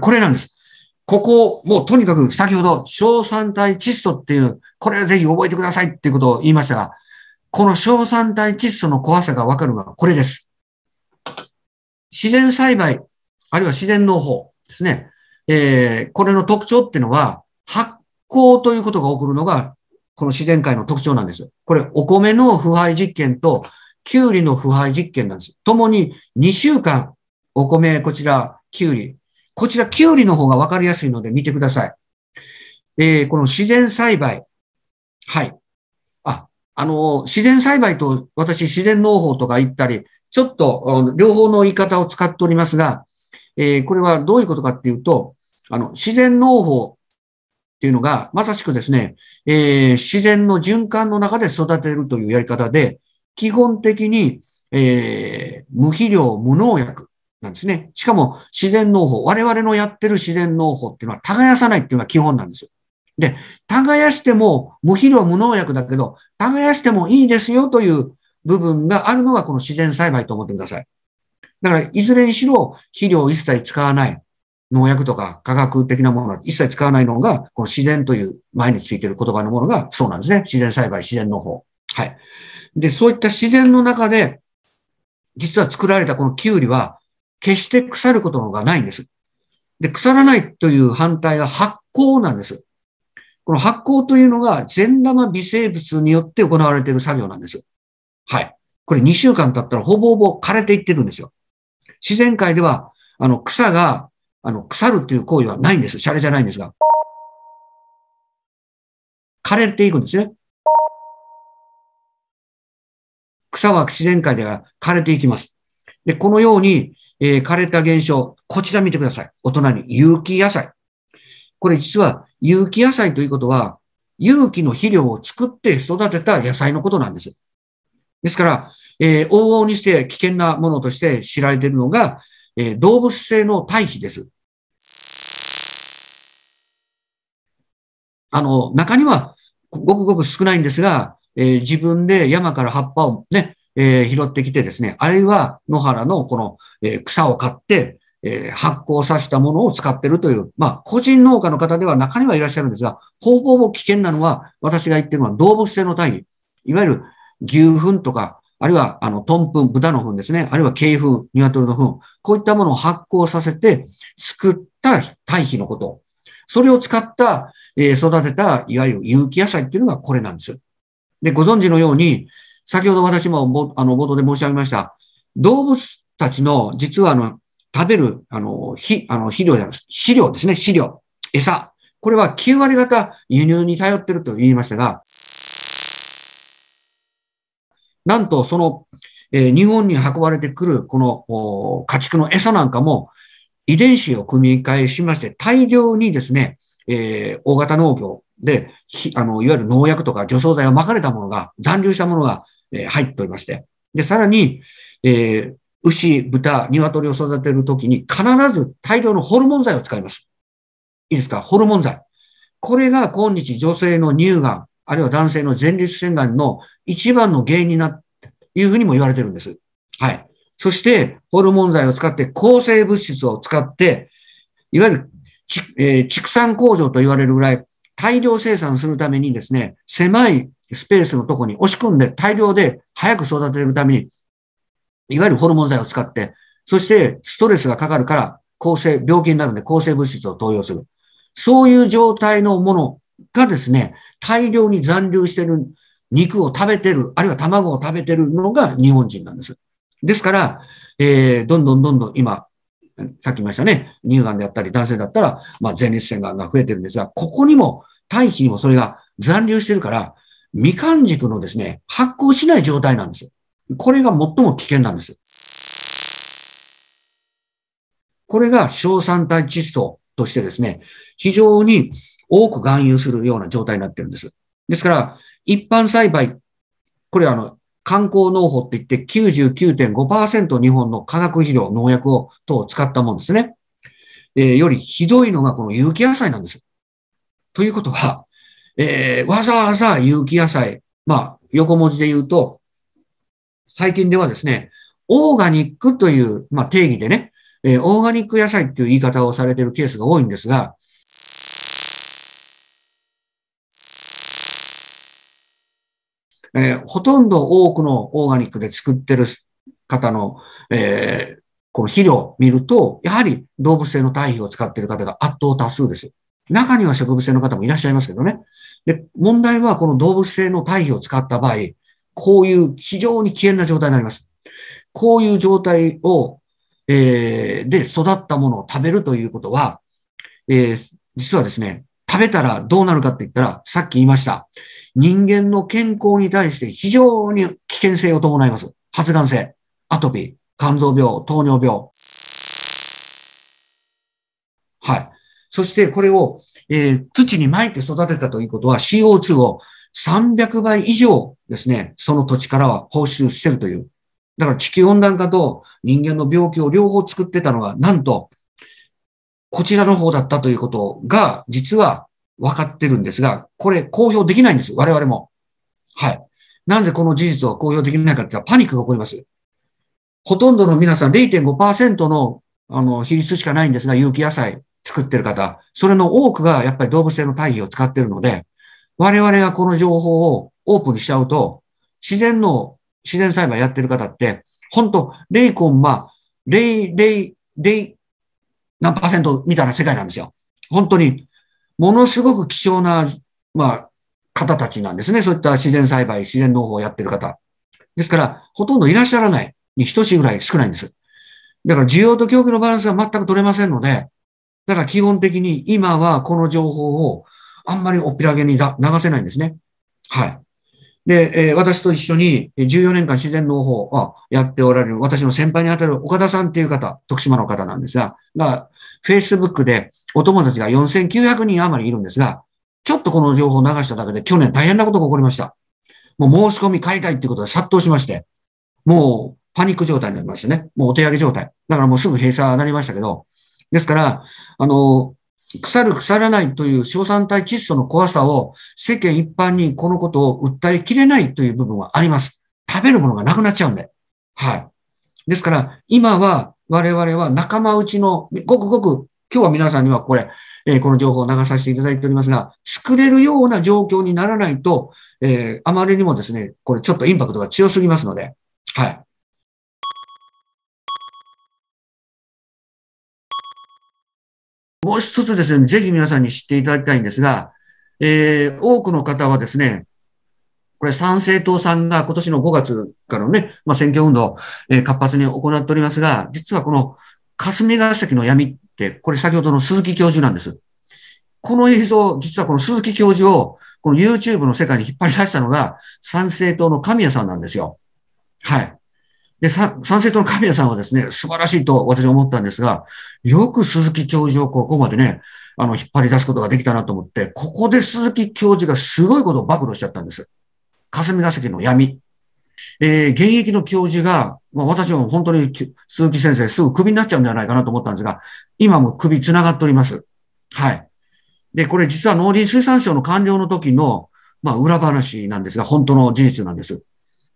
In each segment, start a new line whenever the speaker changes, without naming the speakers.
これなんです。ここ、もうとにかく先ほど、硝酸体窒素っていう、これはぜひ覚えてくださいっていうことを言いましたが、この硝酸体窒素の怖さがわかるのはこれです。自然栽培、あるいは自然農法ですね。えー、これの特徴っていうのは、発酵ということが起こるのが、この自然界の特徴なんですよ。これ、お米の腐敗実験ときゅうりの腐敗実験なんです。共に2週間、お米、こちら、きゅうり。こちら、きゅうりの方がわかりやすいので見てください。えー、この自然栽培。はい。あ、あのー、自然栽培と私、自然農法とか言ったり、ちょっと、両方の言い方を使っておりますが、えー、これはどういうことかっていうと、あの、自然農法っていうのが、まさしくですね、えー、自然の循環の中で育てるというやり方で、基本的に、えー、無肥料、無農薬なんですね。しかも自然農法、我々のやってる自然農法っていうのは耕さないっていうのが基本なんですよ。で、耕しても無肥料無農薬だけど、耕してもいいですよという部分があるのがこの自然栽培と思ってください。だから、いずれにしろ肥料を一切使わない、農薬とか科学的なものは一切使わないのが、この自然という前についてる言葉のものがそうなんですね。自然栽培、自然農法。はい。で、そういった自然の中で、実は作られたこのキュウリは、決して腐ることがないんです。で、腐らないという反対は発酵なんです。この発酵というのが善玉微生物によって行われている作業なんです。はい。これ2週間経ったらほぼほぼ枯れていってるんですよ。自然界では、あの、草が、あの、腐るという行為はないんです。シャレじゃないんですが。枯れていくんですね。草は自然界では枯れていきます。で、このように、えー、枯れた現象、こちら見てください。お隣、有機野菜。これ実は有機野菜ということは、有機の肥料を作って育てた野菜のことなんです。ですから、えー、往々にして危険なものとして知られているのが、えー、動物性の堆肥です。あの、中にはごくごく少ないんですが、えー、自分で山から葉っぱをね、えー、拾ってきてですね、あるいは野原のこの、えー、草を買って、えー、発酵させたものを使ってるという、まあ、個人農家の方では中にはいらっしゃるんですが、ほぼほぼ危険なのは、私が言ってるのは動物性の単位。いわゆる牛糞とか、あるいは、あの、トンプン、豚の糞ですね。あるいは、鶏糞、鶏の糞。こういったものを発酵させて、作った堆肥のこと。それを使った、えー、育てた、いわゆる有機野菜っていうのがこれなんです。で、ご存知のように、先ほど私もあの冒頭で申し上げました、動物たちの実はあの食べるあのひあの肥料や飼料ですね、飼料、餌。これは9割方輸入に頼ってると言いましたが、なんとその、えー、日本に運ばれてくるこの家畜の餌なんかも遺伝子を組み換えしまして大量にですね、えー、大型農業で、あの、いわゆる農薬とか除草剤をまかれたものが、残留したものがえ入っておりまして。で、さらに、えー、牛、豚、鶏を育てるときに必ず大量のホルモン剤を使います。いいですかホルモン剤。これが今日女性の乳がん、あるいは男性の前立腺がんの一番の原因になっていうふうにも言われてるんです。はい。そして、ホルモン剤を使って、抗生物質を使って、いわゆる、えー、畜産工場と言われるぐらい、大量生産するためにですね、狭いスペースのとこに押し込んで大量で早く育てるために、いわゆるホルモン剤を使って、そしてストレスがかかるから、抗生、病気になるんで抗生物質を投与する。そういう状態のものがですね、大量に残留してる肉を食べてる、あるいは卵を食べてるのが日本人なんです。ですから、えー、どんどんどんどん今、さっき言いましたね、乳がんであったり男性だったら、まあ、前立腺がんが増えてるんですが、ここにも、大気にもそれが残留してるから、みかん軸のですね、発酵しない状態なんですよ。これが最も危険なんです。これが硝酸体窒素としてですね、非常に多く含有するような状態になってるんです。ですから、一般栽培、これはあの、観光農法って言って99.5%日本の化学肥料、農薬を、等を使ったもんですね。えー、よりひどいのがこの有機野菜なんです。ということは、えー、わざわざ有機野菜、まあ、横文字で言うと、最近ではですね、オーガニックという、まあ、定義でね、えー、オーガニック野菜っていう言い方をされているケースが多いんですが、えー、ほとんど多くのオーガニックで作ってる方の、えー、この肥料を見ると、やはり動物性の堆肥を使っている方が圧倒多数です。中には植物性の方もいらっしゃいますけどね。で、問題はこの動物性の堆肥を使った場合、こういう非常に危険な状態になります。こういう状態を、えー、で育ったものを食べるということは、えー、実はですね、食べたらどうなるかって言ったら、さっき言いました。人間の健康に対して非常に危険性を伴います。発がん性、アトピー、肝臓病、糖尿病。はい。そしてこれを、えー、土に撒いて育てたということは CO2 を300倍以上ですね、その土地からは放出してるという。だから地球温暖化と人間の病気を両方作ってたのは、なんと、こちらの方だったということが、実は分かってるんですが、これ公表できないんです。我々も。はい。なんでこの事実を公表できないかって言ったらパニックが起こります。ほとんどの皆さん0.5%のあの比率しかないんですが、有機野菜作ってる方、それの多くがやっぱり動物性の堆肥を使ってるので、我々がこの情報をオープンにしちゃうと、自然の、自然栽培やってる方って、本当レイコンマ、レイ、レイ、レイ、何パーセントみたいな世界なんですよ。本当に、ものすごく希少な、まあ、方たちなんですね。そういった自然栽培、自然農法をやってる方。ですから、ほとんどいらっしゃらないに等しいぐらい少ないんです。だから需要と供給のバランスが全く取れませんので、だから基本的に今はこの情報をあんまりおっぴらげに流せないんですね。はい。で、えー、私と一緒に14年間自然農法をやっておられる私の先輩にあたる岡田さんっていう方、徳島の方なんですが、が、Facebook でお友達が4900人余りいるんですが、ちょっとこの情報を流しただけで去年大変なことが起こりました。もう申し込み買いたいっていうことで殺到しまして、もうパニック状態になりましたね。もうお手上げ状態。だからもうすぐ閉鎖になりましたけど、ですから、あの、腐る腐らないという硝酸体窒素の怖さを世間一般にこのことを訴えきれないという部分はあります。食べるものがなくなっちゃうんで。はい。ですから、今は我々は仲間内の、ごくごく、今日は皆さんにはこれ、えー、この情報を流させていただいておりますが、作れるような状況にならないと、えー、あまりにもですね、これちょっとインパクトが強すぎますので、はい。もう一つですね、ぜひ皆さんに知っていただきたいんですが、えー、多くの方はですね、これ参政党さんが今年の5月からのね、まあ、選挙運動、えー、活発に行っておりますが、実はこの霞が関の闇って、これ先ほどの鈴木教授なんです。この映像、実はこの鈴木教授を、この YouTube の世界に引っ張り出したのが、参政党の神谷さんなんですよ。はい。で、参政党の神谷さんはですね、素晴らしいと私は思ったんですが、よく鈴木教授をここまでね、あの、引っ張り出すことができたなと思って、ここで鈴木教授がすごいことを暴露しちゃったんです。霞が関の闇。えー、現役の教授が、まあ、私も本当に鈴木先生すぐクビになっちゃうんじゃないかなと思ったんですが、今も首繋がっております。はい。で、これ実は農林水産省の官僚の時の、まあ、裏話なんですが、本当の事実なんです。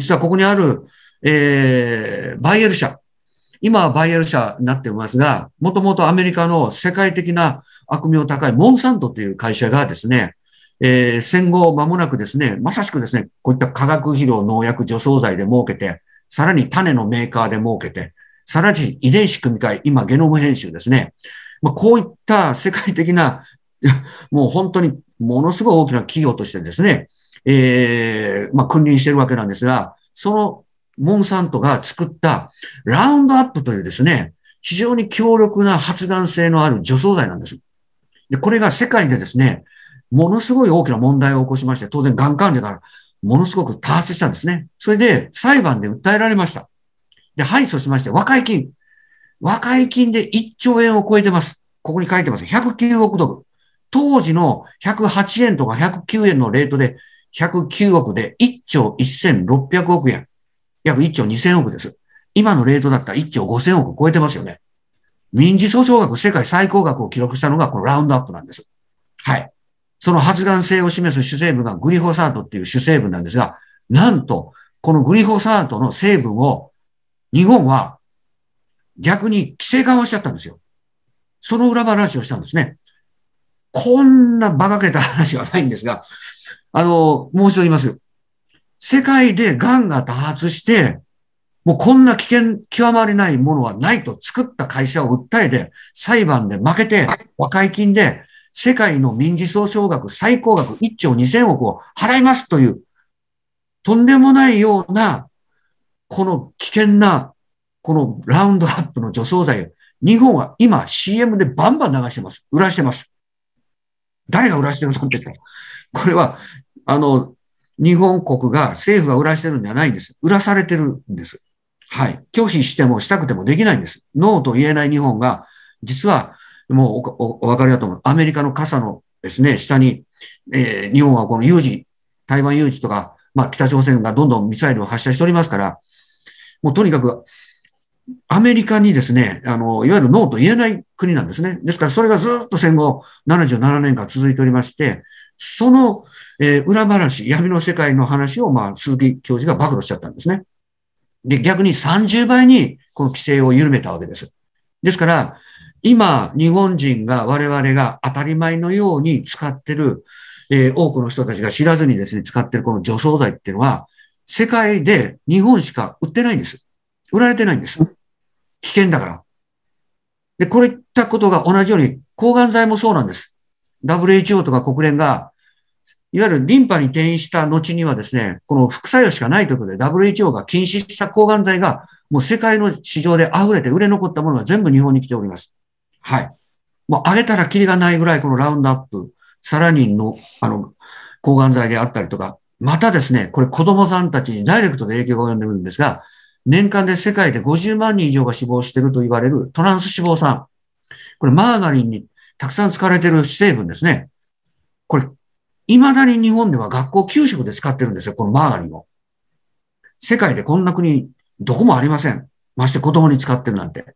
実はここにある、えー、バイエル社。今はバイエル社になってますが、もともとアメリカの世界的な悪名高いモンサントという会社がですね、えー、戦後間もなくですね、まさしくですね、こういった化学肥料、農薬、除草剤で儲けて、さらに種のメーカーで儲けて、さらに遺伝子組み換え、今ゲノム編集ですね。まあ、こういった世界的な、もう本当にものすごい大きな企業としてですね、えー、まあ、君臨してるわけなんですが、そのモンサントが作ったラウンドアップというですね、非常に強力な発がん性のある除草剤なんです。で、これが世界でですね、ものすごい大きな問題を起こしまして、当然がん患者がものすごく多発したんですね。それで裁判で訴えられました。で、敗訴しまして、和解金。和解金で1兆円を超えてます。ここに書いてます。109億ドル。当時の108円とか109円のレートで109億で1兆1600億円。約1兆2000億です。今のレートだったら1兆5000億超えてますよね。民事訴訟額世界最高額を記録したのがこのラウンドアップなんです。はい。その発願性を示す主成分がグリフォサートっていう主成分なんですが、なんと、このグリフォサートの成分を日本は逆に規制緩和しちゃったんですよ。その裏話をしたんですね。こんな馬鹿げた話はないんですが、あの、もう一度言いますよ。世界で癌が多発して、もうこんな危険極まりないものはないと作った会社を訴えて、裁判で負けて、和解金で、世界の民事訴訟額最高額1兆2000億を払いますという、とんでもないような、この危険な、このラウンドアップの除草剤、日本は今 CM でバンバン流してます。売らしてます。誰が売らしてるなんて言ったら。これは、あの、日本国が、政府が売らしてるんじゃないんです。売らされてるんです。はい。拒否してもしたくてもできないんです。ノーと言えない日本が、実は、もうお分かりだと思う。アメリカの傘のですね、下に、えー、日本はこの有事、台湾有事とか、まあ北朝鮮がどんどんミサイルを発射しておりますから、もうとにかく、アメリカにですね、あの、いわゆるノーと言えない国なんですね。ですからそれがずっと戦後77年間続いておりまして、その、えー、裏話、闇の世界の話を、まあ、鈴木教授が暴露しちゃったんですね。で、逆に30倍にこの規制を緩めたわけです。ですから、今、日本人が、我々が当たり前のように使ってる、えー、多くの人たちが知らずにですね、使ってるこの除草剤っていうのは、世界で日本しか売ってないんです。売られてないんです。危険だから。で、こういったことが同じように、抗がん剤もそうなんです。WHO とか国連が、いわゆるリンパに転移した後にはですね、この副作用しかないということで WHO が禁止した抗がん剤がもう世界の市場で溢れて売れ残ったものは全部日本に来ております。はい。もう上げたらキリがないぐらいこのラウンドアップ、サラニンのあの抗がん剤であったりとか、またですね、これ子供さんたちにダイレクトで影響が及んでるんですが、年間で世界で50万人以上が死亡していると言われるトランス脂肪酸。これマーガリンにたくさん使われている成分ですね。これ、未だに日本では学校給食で使ってるんですよ、このマーガリンを。世界でこんな国、どこもありません。まして子供に使ってるなんて。